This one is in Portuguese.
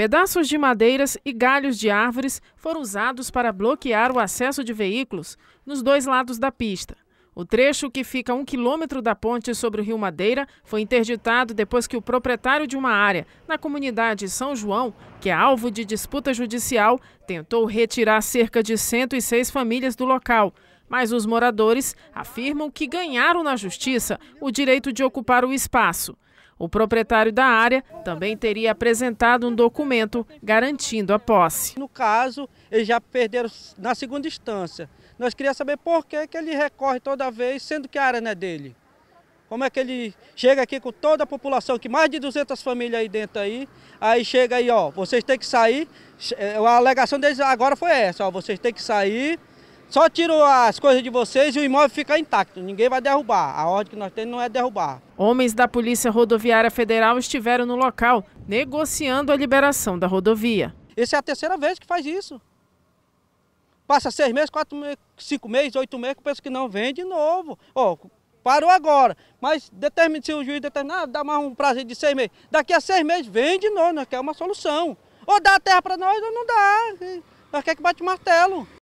Pedaços de madeiras e galhos de árvores foram usados para bloquear o acesso de veículos nos dois lados da pista. O trecho que fica a um quilômetro da ponte sobre o Rio Madeira foi interditado depois que o proprietário de uma área na comunidade São João, que é alvo de disputa judicial, tentou retirar cerca de 106 famílias do local. Mas os moradores afirmam que ganharam na justiça o direito de ocupar o espaço. O proprietário da área também teria apresentado um documento garantindo a posse. No caso, eles já perderam na segunda instância. Nós queríamos saber por que, que ele recorre toda vez, sendo que a área não é dele. Como é que ele chega aqui com toda a população, que mais de 200 famílias aí dentro aí, aí chega aí, ó, vocês têm que sair, é, a alegação deles agora foi essa, ó, vocês têm que sair, só tiro as coisas de vocês e o imóvel fica intacto, ninguém vai derrubar. A ordem que nós temos não é derrubar. Homens da Polícia Rodoviária Federal estiveram no local negociando a liberação da rodovia. Essa é a terceira vez que faz isso. Passa seis meses, quatro meses, cinco meses, oito meses, que penso que não vem de novo. Ó, oh, parou agora, mas determine, se o juiz determinar, ah, dá mais um prazer de seis meses. Daqui a seis meses, vem de novo, nós queremos uma solução. Ou dá a terra para nós ou não dá. Nós queremos que bate martelo.